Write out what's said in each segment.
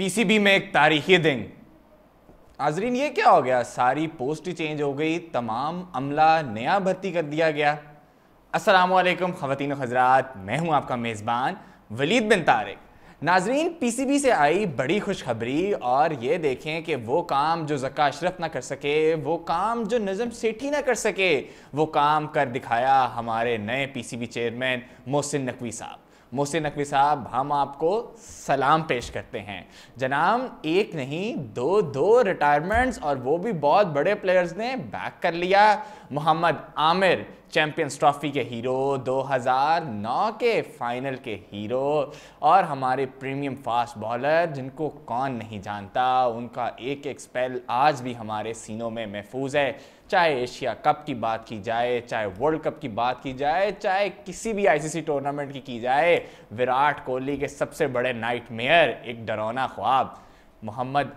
PCB में एक तारीखी दिन आजरीन ये क्या हो गया सारी पोस्ट चेंज हो गई तमाम अमला नया भर्ती कर दिया गया असलम खातिन हजरात मैं हूँ आपका मेज़बान वलीद बिन तारे नाजरीन पीसीबी से आई बड़ी खुशखबरी और ये देखें कि वो काम जो जक्का अशरफ ना कर सके वो काम जो नज़म सेठी ना कर सके वो काम कर दिखाया हमारे नए पीसीबी चेयरमैन मोहसिन नकवी साहब मोहसिन नकवी साहब हम आपको सलाम पेश करते हैं जनाब एक नहीं दो दो रिटायरमेंट्स और वो भी बहुत बड़े प्लेयर्स ने बैक कर लिया मोहम्मद आमिर चैंपियंस ट्रॉफी के हीरो 2009 के फाइनल के हीरो और हमारे प्रीमियम फास्ट बॉलर जिनको कौन नहीं जानता उनका एक एक स्पेल आज भी हमारे सीनों में महफूज है चाहे एशिया कप की बात की जाए चाहे वर्ल्ड कप की बात की जाए चाहे किसी भी आईसीसी टूर्नामेंट की की जाए विराट कोहली के सबसे बड़े नाइट एक डरौना ख्वाब मोहम्मद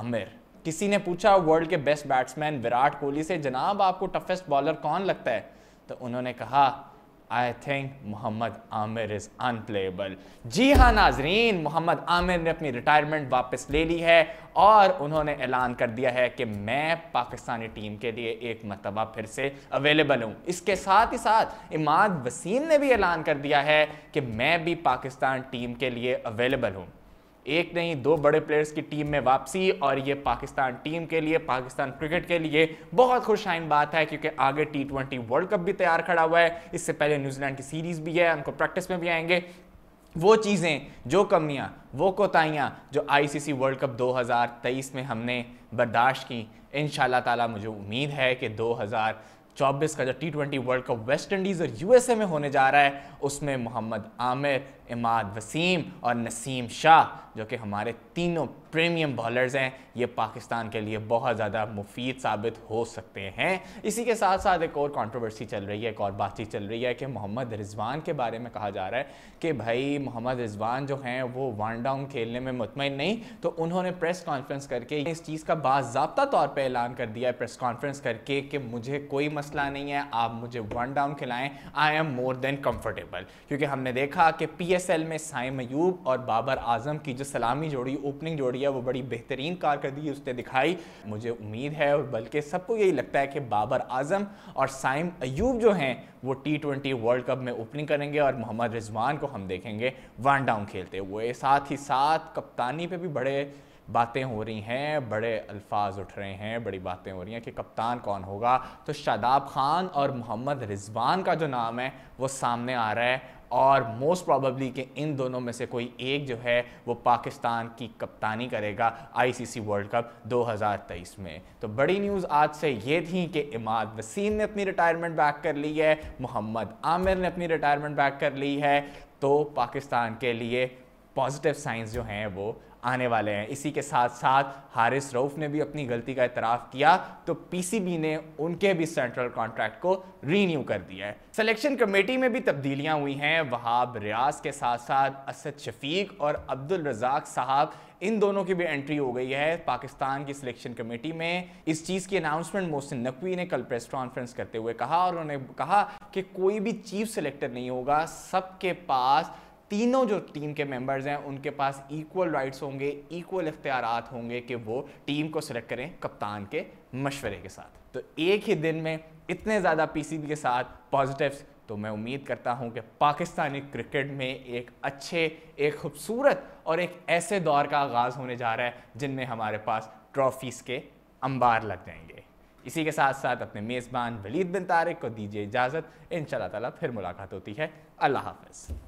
आमिर किसी ने पूछा वर्ल्ड के बेस्ट बैट्समैन विराट कोहली से जनाब आपको टफेस्ट बॉलर कौन लगता है तो उन्होंने कहा I think Mohammad Aamir is unplayable जी हाँ नाजरीन मोहम्मद आमिर ने अपनी रिटायरमेंट वापस ले ली है और उन्होंने ऐलान कर दिया है कि मैं पाकिस्तानी टीम के लिए एक मरतबा फिर से अवेलेबल हूँ इसके साथ ही साथ इमाद वसीम ने भी ऐलान कर दिया है कि मैं भी पाकिस्तान टीम के लिए अवेलेबल हूँ एक नहीं दो बड़े प्लेयर्स की टीम में वापसी और ये पाकिस्तान टीम के लिए पाकिस्तान क्रिकेट के लिए बहुत खुशाइन बात है क्योंकि आगे टी ट्वेंटी वर्ल्ड कप भी तैयार खड़ा हुआ है इससे पहले न्यूजीलैंड की सीरीज भी है उनको प्रैक्टिस में भी आएंगे वो चीज़ें जो कमियां वो कोताहियां जो आईसीसी वर्ल्ड कप 2023 में हमने बर्दाश्त की इन ताला मुझे उम्मीद है कि 2024 का जो T twenty World Cup West Indies और यूएसए में होने जा रहा है उसमें मोहम्मद आमिर इमाद वसीम और नसीम शाह जो कि हमारे तीनों प्रीमियम बॉलर्स हैं ये पाकिस्तान के लिए बहुत ज़्यादा मुफीद साबित हो सकते हैं इसी के साथ साथ एक और कंट्रोवर्सी चल रही है एक और बातचीत चल रही है कि मोहम्मद रिजवान के बारे में कहा जा रहा है कि भाई मोहम्मद रिजवान जो हैं वो वन डाउन खेलने में मुतमिन नहीं तो उन्होंने प्रेस कॉन्फ्रेंस करके इस चीज़ का बाबा तौर पर ऐलान कर दिया है प्रेस कॉन्फ्रेंस करके कि मुझे कोई मसला नहीं है आप मुझे वन डाउन खिलाएं I am more than comfortable क्योंकि हमने देखा कि पी में साई मयूब और बाबर आजम की जो सलामी जोड़ी ओपनिंग जोड़ी है वो बड़ी बेहतरीन कारकर्दगी उसने दिखाई मुझे उम्मीद है और बल्कि सबको यही लगता है कि बाबर आजम और साइम अयूब जो हैं वो टी ट्वेंटी वर्ल्ड कप में ओपनिंग करेंगे और मोहम्मद रिजवान को हम देखेंगे वन डाउन खेलते हुए साथ ही साथ कप्तानी पर भी बड़े बातें हो रही हैं बड़े अल्फाज उठ रहे हैं बड़ी बातें हो रही हैं कि कप्तान कौन होगा तो शादाब खान और मोहम्मद रिजवान का जो नाम है वो सामने आ रहा है और मोस्ट प्रॉबली कि इन दोनों में से कोई एक जो है वो पाकिस्तान की कप्तानी करेगा आईसीसी वर्ल्ड कप 2023 में तो बड़ी न्यूज़ आज से ये थी कि इमाद वसीम ने अपनी रिटायरमेंट बैक कर ली है मोहम्मद आमिर ने अपनी रिटायरमेंट बैक कर ली है तो पाकिस्तान के लिए पॉजिटिव साइंस जो हैं वो आने वाले हैं इसी के साथ साथ हारिस रऊफ ने भी अपनी गलती का इतराफ़ किया तो पीसीबी ने उनके भी सेंट्रल कॉन्ट्रैक्ट को रीन्यू कर दिया है सिलेक्शन कमेटी में भी तब्दीलियां हुई हैं वहाब रियाज के साथ साथ असद शफीक और अब्दुल रजाक साहब इन दोनों की भी एंट्री हो गई है पाकिस्तान की सिलेक्शन कमेटी में इस चीज़ की अनाउंसमेंट मोहसिन नकवी ने कल प्रेस कॉन्फ्रेंस करते हुए कहा और उन्होंने कहा कि कोई भी चीफ सेलेक्टर नहीं होगा सबके पास तीनों जो टीम के मेंबर्स हैं उनके पास इक्वल राइट्स होंगे इक्वल इख्तियार होंगे कि वो टीम को सिलेक्ट करें कप्तान के मशवरे के साथ तो एक ही दिन में इतने ज़्यादा पीसीबी के साथ पॉजिटिव्स तो मैं उम्मीद करता हूं कि पाकिस्तानी क्रिकेट में एक अच्छे एक खूबसूरत और एक ऐसे दौर का आगाज़ होने जा रहा है जिनमें हमारे पास ट्रॉफीज़ के अंबार लग जाएंगे इसी के साथ साथ अपने मेज़बान वलीद बिन तारिक को दीजिए इजाज़त इन ताला फिर मुलाकात होती है अल्लाह हाफ